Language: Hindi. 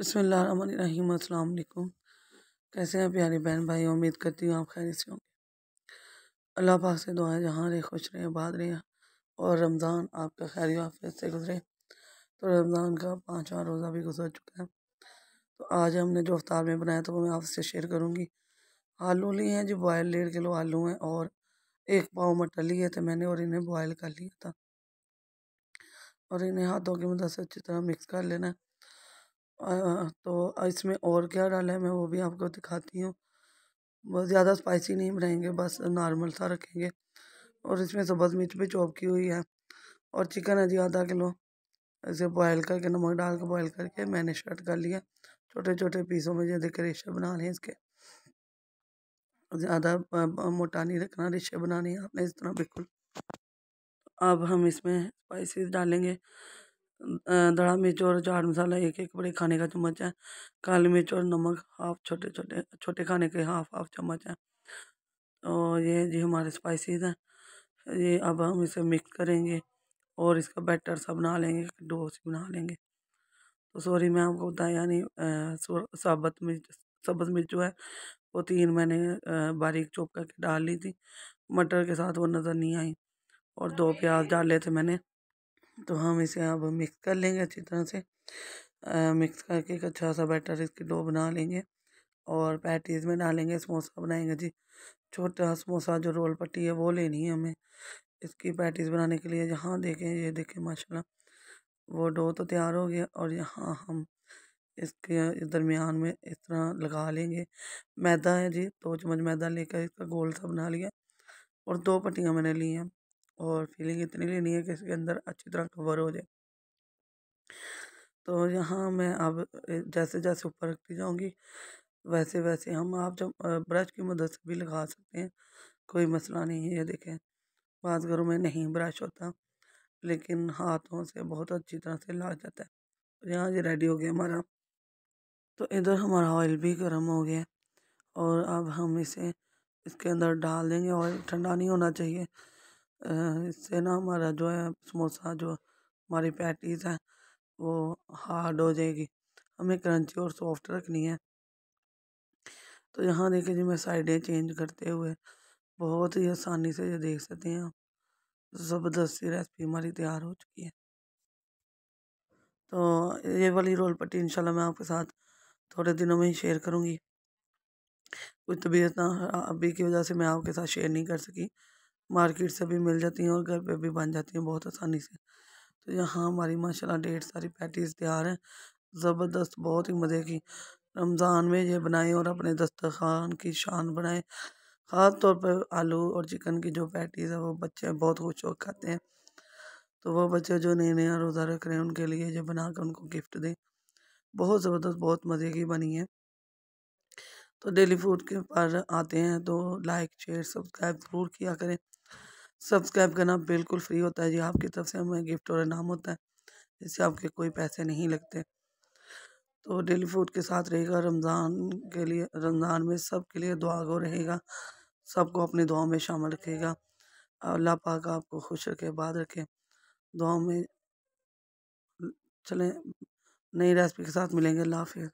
बसमीम अल्लाम कैसे हैं प्यारे बहन भाई उम्मीद करती हूँ आप खैर से होंगे अल्लाह पाक से दुआएं जहाँ रहे खुश रहे बाद रहे और रमज़ान आपका खैर हाफिज से गुजरे तो रमज़ान का पाँचवा रोज़ा भी गुजर चुका है तो आज हमने जो अफ्तार में बनाया तो वो मैं आपसे शेयर करूँगी आलू लिए हैं जो बॉयल डेढ़ किलो आलू हैं और एक पाव मटर लिए थे मैंने और इन्हें बॉयल कर लिया था और इन्हें हाथों की मदद से अच्छी तरह मिक्स कर लेना है तो इसमें और क्या डाला है मैं वो भी आपको दिखाती हूँ बहुत ज़्यादा स्पाइसी नहीं बनाएंगे बस नॉर्मल सा रखेंगे और इसमें सब्ज़ मिर्च भी चॉप की हुई है और चिकन है जी आधा किलो इसे बॉयल करके नमक डाल के बॉयल करके मैंने शर्ट कर लिया छोटे छोटे पीसों में जैसे देखे रेशे बना लें इसके ज़्यादा मोटा नहीं रखना रेशे बनाने आपने इस तरह बिल्कुल अब हम इसमें स्पाइसेस डालेंगे धड़ा मिर्च और चाट मसाला एक एक बड़े खाने का चम्मच है काली मिर्च और नमक हाफ छोटे छोटे छोटे खाने के हाफ हाफ चम्मच है और ये जी हमारे स्पाइसेस हैं ये अब हम इसे मिक्स करेंगे और इसका बैटर सा बना लेंगे डोस बना लेंगे तो सॉरी मैं आपको बताया नहीं साबत मिर्च सब्ज मिर्च जो है वो तीन मैंने बारीक चौप करके डाल ली थी मटर के साथ वो नज़र नहीं आई और दो प्याज डाले थे मैंने तो हम इसे अब मिक्स कर लेंगे अच्छी तरह से आ, मिक्स करके एक अच्छा सा बैटर इसकी डो बना लेंगे और पैटीज में डालेंगे समोसा बनाएंगे जी छोटा समोसा जो रोल पट्टी है वो लेनी है हमें इसकी पैटीज बनाने के लिए यहाँ देखें ये देखें माशाल्लाह वो डो तो तैयार हो गया और यहाँ हम इसके दरमियान में इस तरह लगा लेंगे मैदा है जी दो चम्मच मैदा लेकर इसका गोल सा बना लिया और दो पट्टियाँ मैंने ली हैं और फीलिंग इतनी लेनी है कि इसके अंदर अच्छी तरह कवर हो जाए तो यहाँ मैं अब जैसे जैसे ऊपर रखती जाऊँगी वैसे वैसे हम आप जब ब्रश की मदद से भी लगा सकते हैं कोई मसला नहीं है ये देखें बात घरों में नहीं ब्रश होता लेकिन हाथों से बहुत अच्छी तरह से लग जाता है यहाँ ये रेडी हो गया हमारा तो इधर हमारा ऑयल भी गर्म हो गया और अब हम इसे इसके अंदर डाल देंगे ऑयल ठंडा नहीं होना चाहिए इससे ना हमारा जो है समोसा जो हमारी पैटीज़ है वो हार्ड हो जाएगी हमें क्रंची और सॉफ्ट रखनी है तो यहाँ देखिए जी मैं साइडें चेंज करते हुए बहुत ही आसानी से ये देख सकते हैं आप ज़बरदस्ती रेसिपी हमारी तैयार हो चुकी है तो ये वाली रोल पट्टी इंशाल्लाह मैं आपके साथ थोड़े दिनों में ही शेयर करूँगी कुछ तबीयत ना अभी की वजह से मैं आपके साथ शेयर नहीं कर सकी मार्केट से भी मिल जाती हैं और घर पे भी बन जाती हैं बहुत आसानी से तो यहाँ हमारी माशाल्लाह डेढ़ सारी पैटीज़ तैयार हैं ज़बरदस्त बहुत ही मज़े की रमज़ान में ये बनाएं और अपने दस्तरखान की शान बनाएं ख़ास तौर पर आलू और चिकन की जो पैटीज़ है वो बच्चे बहुत खुश होकर खाते हैं तो वो बच्चे जो नए नया रोज़ा रख रहे हैं उनके लिए ये बना कर उनको गिफ्ट दें बहुत ज़बरदस्त बहुत मज़े की बनी है तो डेली फूड के पर आते हैं तो लाइक शेयर सब्सक्राइब ज़रूर किया करें सब्सक्राइब करना बिल्कुल फ्री होता है जी आपकी तरफ से हमें गिफ्ट और इनाम होता है इससे आपके कोई पैसे नहीं लगते तो डेली फूड के साथ रहेगा रमज़ान के लिए रमज़ान में सब के लिए दुआ गो रहेगा सबको अपनी दुआ में शामिल रखेगा अल्लाह पाक आपको खुश रखे बाद रखे दुआ में चलें नई रेसिपी के साथ मिलेंगे अल्लाह हाफिज़